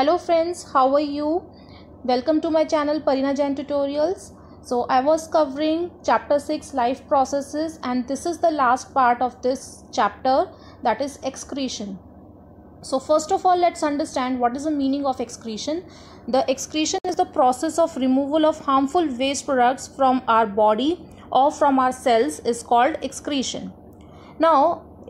hello friends how are you welcome to my channel parina jain tutorials so i was covering chapter 6 life processes and this is the last part of this chapter that is excretion so first of all let's understand what is the meaning of excretion the excretion is the process of removal of harmful waste products from our body or from our cells is called excretion now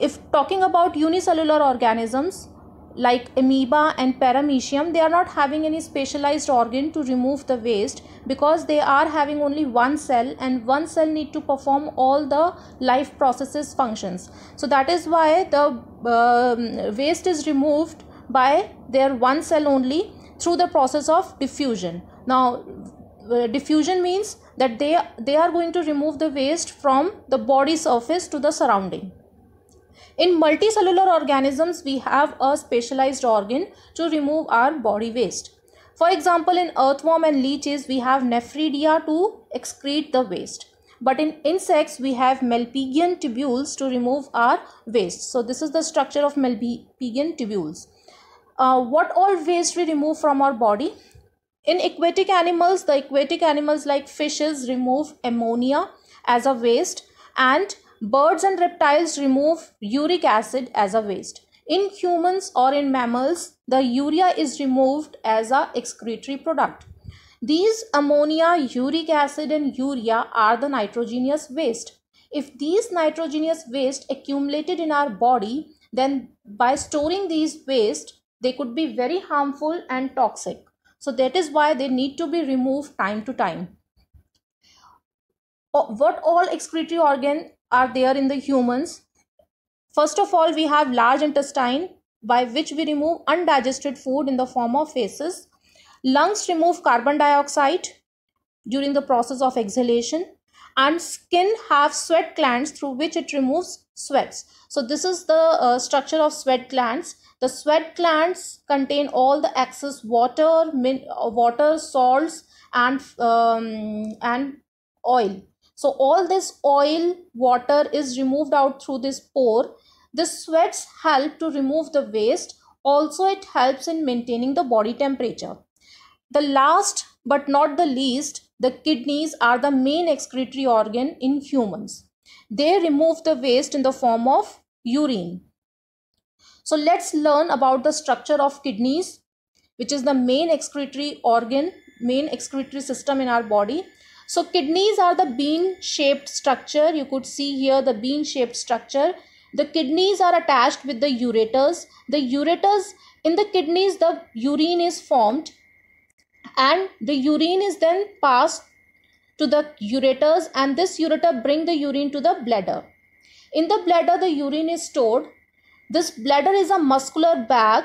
if talking about unicellular organisms like amoeba and paramecium they are not having any specialized organ to remove the waste because they are having only one cell and one cell need to perform all the life processes functions so that is why the uh, waste is removed by their one cell only through the process of diffusion now uh, diffusion means that they they are going to remove the waste from the body surface to the surrounding in multicellular organisms, we have a specialized organ to remove our body waste. For example, in earthworm and leeches, we have nephridia to excrete the waste. But in insects, we have malpighian tubules to remove our waste. So this is the structure of malpighian tubules. Uh, what all waste we remove from our body? In aquatic animals, the aquatic animals like fishes remove ammonia as a waste and Birds and reptiles remove uric acid as a waste. In humans or in mammals, the urea is removed as a excretory product. These ammonia, uric acid and urea are the nitrogenous waste. If these nitrogenous waste accumulated in our body, then by storing these waste, they could be very harmful and toxic. So that is why they need to be removed time to time what all excretory organ are there in the humans first of all we have large intestine by which we remove undigested food in the form of feces lungs remove carbon dioxide during the process of exhalation and skin have sweat glands through which it removes sweats so this is the uh, structure of sweat glands the sweat glands contain all the excess water min, uh, water salts and um, and oil so all this oil, water is removed out through this pore. The sweats help to remove the waste. Also, it helps in maintaining the body temperature. The last but not the least, the kidneys are the main excretory organ in humans. They remove the waste in the form of urine. So let's learn about the structure of kidneys, which is the main excretory organ, main excretory system in our body. So kidneys are the bean shaped structure. You could see here the bean shaped structure. The kidneys are attached with the ureters. The ureters in the kidneys the urine is formed and the urine is then passed to the ureters and this ureter bring the urine to the bladder. In the bladder the urine is stored. This bladder is a muscular bag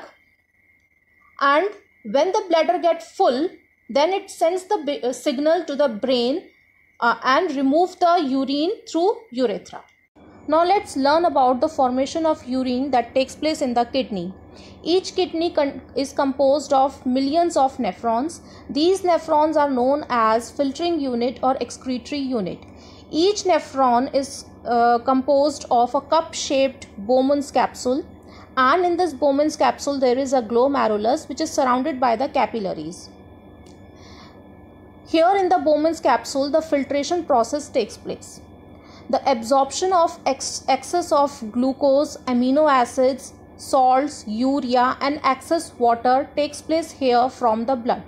and when the bladder get full then it sends the uh, signal to the brain uh, and remove the urine through urethra. Now let's learn about the formation of urine that takes place in the kidney. Each kidney is composed of millions of nephrons. These nephrons are known as filtering unit or excretory unit. Each nephron is uh, composed of a cup-shaped Bowman's capsule and in this Bowman's capsule there is a glomerulus which is surrounded by the capillaries. Here in the Bowman's capsule, the filtration process takes place. The absorption of ex excess of glucose, amino acids, salts, urea and excess water takes place here from the blood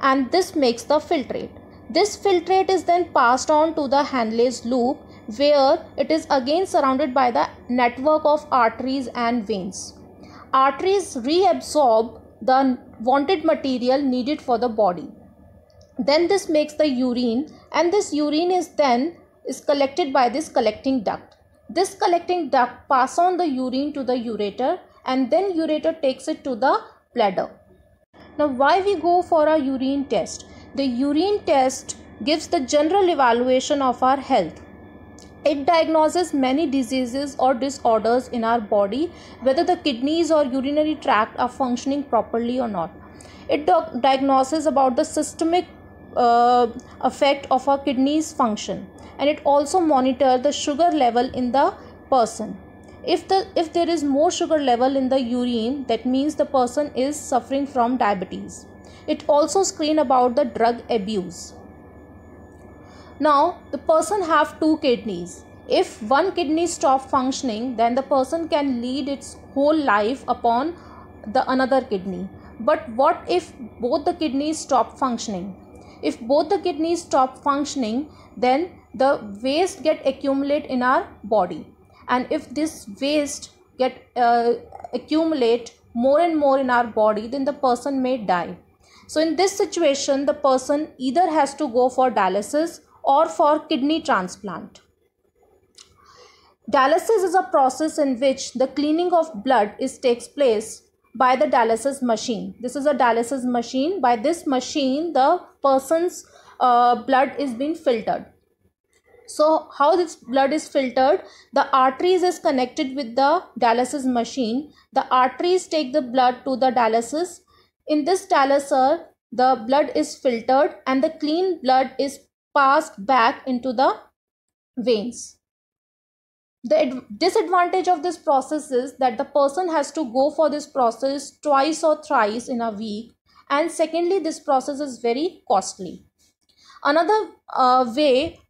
and this makes the filtrate. This filtrate is then passed on to the Henle's loop where it is again surrounded by the network of arteries and veins. Arteries reabsorb the wanted material needed for the body then this makes the urine and this urine is then is collected by this collecting duct this collecting duct pass on the urine to the ureter and then ureter takes it to the bladder now why we go for a urine test the urine test gives the general evaluation of our health it diagnoses many diseases or disorders in our body whether the kidneys or urinary tract are functioning properly or not it diagnoses about the systemic uh, effect of our kidneys function and it also monitor the sugar level in the person if the if there is more sugar level in the urine that means the person is suffering from diabetes it also screen about the drug abuse now the person have two kidneys if one kidney stop functioning then the person can lead its whole life upon the another kidney but what if both the kidneys stop functioning if both the kidneys stop functioning then the waste get accumulate in our body and if this waste get uh, accumulate more and more in our body then the person may die so in this situation the person either has to go for dialysis or for kidney transplant dialysis is a process in which the cleaning of blood is takes place by the dialysis machine. This is a dialysis machine. By this machine, the person's uh, blood is being filtered. So how this blood is filtered? The arteries is connected with the dialysis machine. The arteries take the blood to the dialysis. In this dialyser, the blood is filtered and the clean blood is passed back into the veins the disadvantage of this process is that the person has to go for this process twice or thrice in a week and secondly this process is very costly another uh, way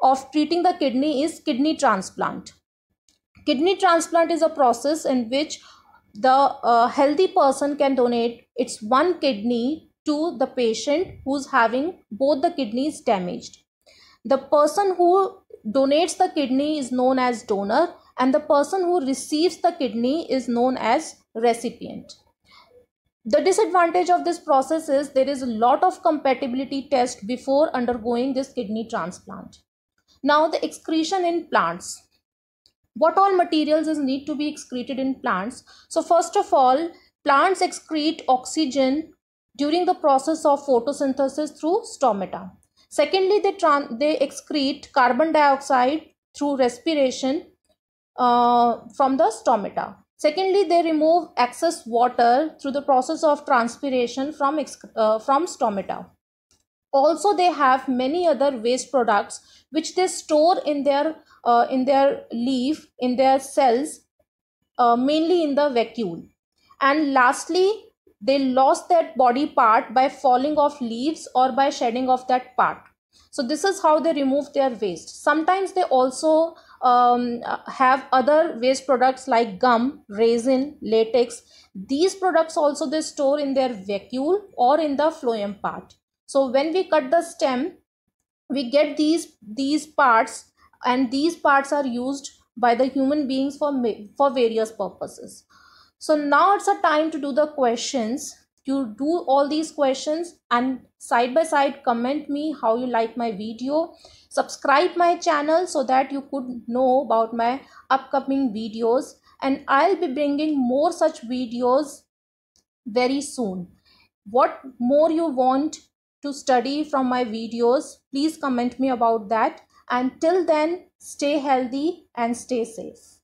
of treating the kidney is kidney transplant kidney transplant is a process in which the uh, healthy person can donate its one kidney to the patient who's having both the kidneys damaged the person who donates the kidney is known as donor and the person who receives the kidney is known as recipient the disadvantage of this process is there is a lot of compatibility test before undergoing this kidney transplant now the excretion in plants what all materials is need to be excreted in plants so first of all plants excrete oxygen during the process of photosynthesis through stomata Secondly, they, they excrete carbon dioxide through respiration uh, from the stomata. Secondly, they remove excess water through the process of transpiration from, uh, from stomata. Also, they have many other waste products which they store in their, uh, in their leaf, in their cells, uh, mainly in the vacuole. And lastly, they lost that body part by falling off leaves or by shedding of that part so this is how they remove their waste sometimes they also um, have other waste products like gum resin latex these products also they store in their vacuole or in the phloem part so when we cut the stem we get these these parts and these parts are used by the human beings for for various purposes so now it's a time to do the questions. You do all these questions and side by side comment me how you like my video. Subscribe my channel so that you could know about my upcoming videos and I'll be bringing more such videos very soon. What more you want to study from my videos, please comment me about that. And till then, stay healthy and stay safe.